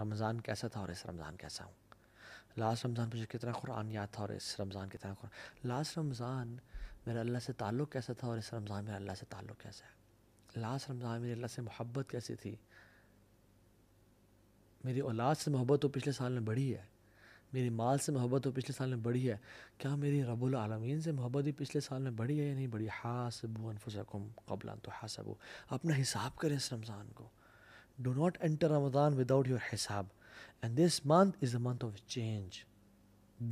रमज़ान कैसा था और इस रमज़ान कैसा हूँ लास्ट रमज़ान मुझे कितना कुरान याद था और इस रमज़ान कितना कुरान लास्ट रमज़ान मेरा अल्लाह से ताल्लुक़ कैसा था और इस रमज़ान मेरा अल्लाह से ताल्लुक़ कैसा है लास्ट रमज़ान मेरी अल्लाह से मोहब्बत कैसी थी मेरी औलाद से मोहब्बत तो पिछले साल में बढ़ी है मेरी माल से मोहब्बत तो पिछले साल में बढ़ी है क्या मेरी रबुल आलमीन से मोहब्बत ही पिछले साल में बढ़ी है या नहीं बढ़ी हासबू अनफुसकुम कबला तो सबू अपना हिसाब करें इस रमज़ान को Do not enter Ramadan without your hisab. And this month is a month of change.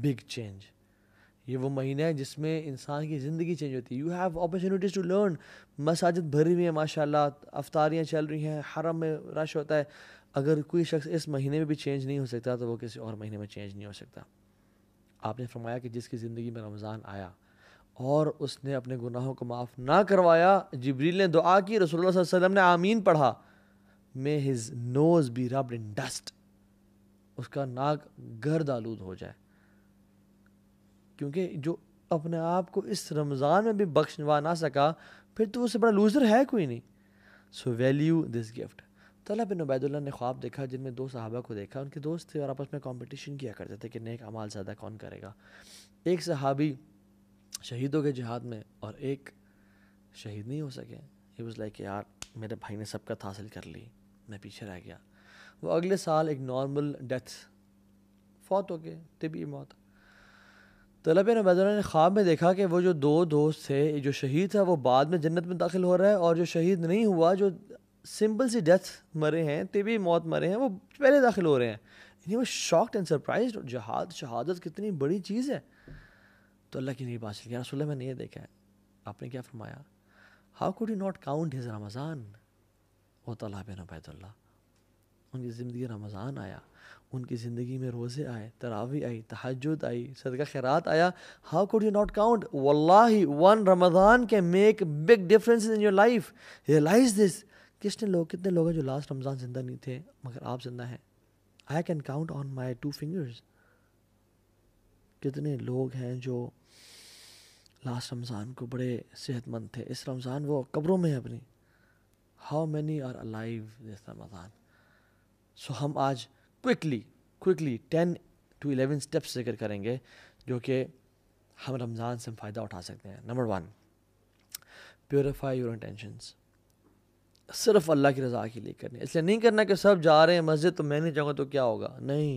Big change. ये वो महीना है जिसमें इंसान की ज़िंदगी चेंज होती है you have opportunities to learn मसाजिद भरी हुई है माशाल्लाह अफ्तारियाँ चल रही हैं हरम में रश होता है अगर कोई शख्स इस महीने में भी चेंज नहीं हो सकता तो वो किसी और महीने में चेंज नहीं हो सकता आपने फरमाया कि जिसकी ज़िंदगी में रमज़ान आया और उसने अपने गुनाहों को माफ़ ना करवाया जबरील ने दुआ की रसोल्ला वसलम ने आमीन पढ़ा may his nose be rubbed in dust उसका नाक गर्द आलूद हो जाए क्योंकि जो अपने आप को इस रमज़ान में भी बख्शवा ना सका फिर तो उससे बड़ा लूज़र है कोई नहीं सो वैल्यू दिस गिफ्ट तला बिन उबैदुल्ला ने ख्वाब देखा जिनमें दो सहाबा को देखा उनके दोस्त थे और आपस में कंपटीशन किया करते थे कि नेक अमाल ज़्यादा कौन करेगा एक सहाबी शहीदों के जहाद में और एक शहीद नहीं हो सके ही वॉज लाइक यार मेरे भाई ने सबका हासिल कर ली मैं पीछे रह गया वो अगले साल एक नॉर्मल डेथ फौत हो गए तबी मौत तलब नबैदुल्ला ने ख्वाब में देखा कि वो जो दो दोस्त थे जो शहीद था वो बाद में जन्नत में दाखिल हो रहा है और जो शहीद नहीं हुआ जो सिंपल सी डेथ मरे हैं तबी मौत मरे हैं वो पहले दाखिल हो रहे हैं यानी वो शॉक्ड एंड सरप्राइज जहाद शहादत कितनी बड़ी चीज़ है तो अल्लाह की नहीं बात चल गया रसोल्ला मैंने ये देखा है आपने क्या फरमाया how could you not count his रमज़ान वो तलाब नबैतुल्ला उनकी ज़िंदगी रमज़ान आया उनकी ज़िंदगी में रोज़े आए तरावी आई तहजद आई सदका खैरात आया how could you not count वल्लाही वन रमज़ान के make big difference in your life realise this किसने लोग कितने लोग हैं जो लास्ट रमज़ान जिंदा नहीं थे मगर आप जिंदा हैं I can count on my two fingers कितने लोग हैं जो लास्ट रमज़ान को बड़े सेहतमंद थे इस रमज़ान वो कब्रों में है अपनी how many are alive this Ramzan so हम आज quickly quickly ten to eleven steps जिक्र करेंगे जो कि हम रमज़ान से फ़ायदा उठा सकते हैं number one purify your intentions सिर्फ अल्लाह की रज़ा के लिए करनी इसलिए नहीं करना कि सब जा रहे हैं मस्जिद तो मैं नहीं जाऊँगा तो क्या होगा नहीं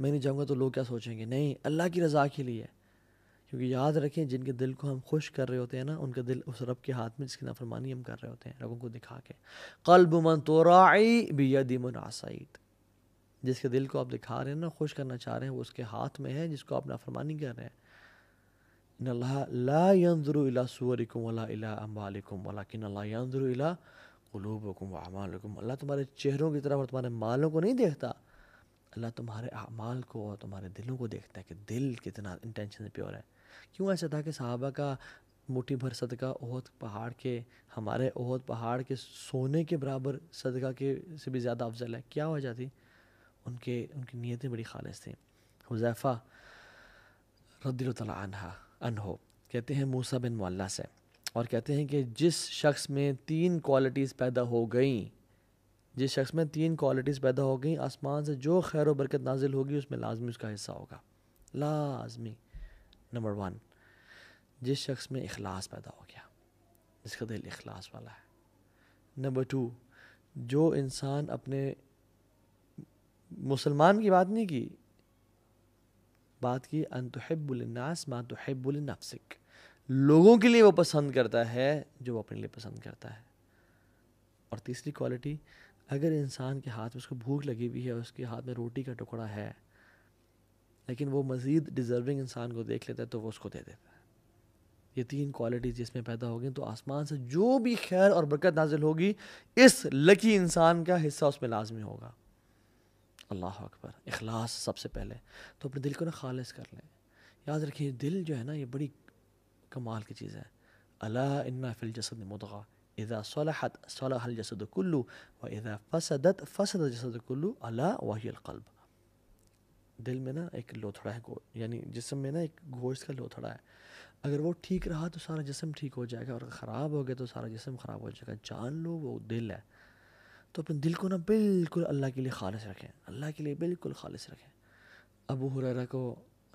मैं नहीं जाऊँगा तो लोग क्या सोचेंगे नहीं अल्लाह की रज़ा के लिए क्योंकि याद रखें जिनके दिल को हम खुश कर रहे होते हैं ना उनका दिल उस रब के हाथ में जिसकी नाफरमानी हम कर रहे होते हैं रबों को दिखा के कल्ब मन तोराई बियदी मुनासद जिसके दिल को आप दिखा रहे हैं ना खुश करना चाह रहे हैं वो उसके हाथ में है जिसको आप नाफरमानी कर रहे हैं तुम्हारे चेहरों की तरफ और तुम्हारे मालों को नहीं देखता अल्लाह तुम्हारे अमाल को और तुम्हारे दिलों को देखता है कि दिल कितना इंटेंशन प्योर है क्यों ऐसा था कि सहाबा का मुठी भर सदका ओहद पहाड़ के हमारे ओहद पहाड़ के सोने के बराबर सदका के से भी ज़्यादा अफजल है क्या वजह थी उनके उनकी नीयतें बड़ी खालिश थी हुजैफ़ा रद्दी तला अनहो कहते हैं मूसा बिन मोल्ला से और कहते हैं कि जिस शख्स में तीन क्वालिटीज़ पैदा हो गई जिस शख्स में तीन क्वालिटीज़ पैदा हो गई आसमान से जो खैर बरकत नाजिल होगी उसमें लाजमी उसका हिस्सा होगा लाजमी नंबर वन जिस शख्स में अखलास पैदा हो गया जिसका दिल अखलास वाला है नंबर टू जो इंसान अपने मुसलमान की बात नहीं की बात की अनतहबुलनास माँ तहबुलनफसिक लोगों के लिए वो पसंद करता है जो वो अपने लिए पसंद करता है और तीसरी क्वालिटी अगर इंसान के हाथ में उसको भूख लगी हुई है उसके हाथ में रोटी का टुकड़ा है लेकिन वो मज़ीद डिज़र्विंग इंसान को देख लेता है तो वो उसको दे देता है ये तीन क्वालिटीज़ जिसमें पैदा हो गई तो आसमान से जो भी खैर और बरकत नाजिल होगी इस लकी इंसान का हिस्सा उसमें लाजमी होगा अल्लाह अकबर अखलास सबसे पहले तो अपने दिल को ना खालिज कर लें याद रखिए दिल जो है ना ये बड़ी कमाल की चीज़ है अला इन्ना फिल जसद मुदगा इदा सलाहत सलाहल जसद कुल्लू व इदा फसदत फसद जसद कुल्लू अला वाहिल कल्ब दिल में ना एक लोथड़ा है यानी जिसम में ना एक गोश्त का लोथड़ा है अगर वो ठीक रहा तो सारा जिसम ठीक हो जाएगा और ख़राब हो गया तो सारा जिसम ख़राब हो जाएगा जान लो वो दिल है तो अपने दिल को ना बिल्कुल अल्लाह के लिए खालिश रखें अल्लाह के लिए बिल्कुल खालिश रखें अबू हुररा को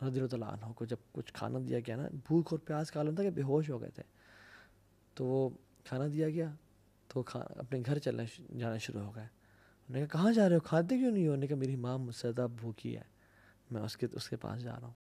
रदर तला को जब कुछ खाना दिया गया ना भूख और प्यास का आलम था कि बेहोश हो गए थे तो वो खाना दिया गया तो खा अपने घर चलना जाना शुरू हो गए उन्होंने कहा कहाँ जा रहे हो खाते क्यों नहीं होने उन्होंने कहा मेरी माँ मुझसे ज़्यादा भूखी है मैं उसके उसके पास जा रहा हूँ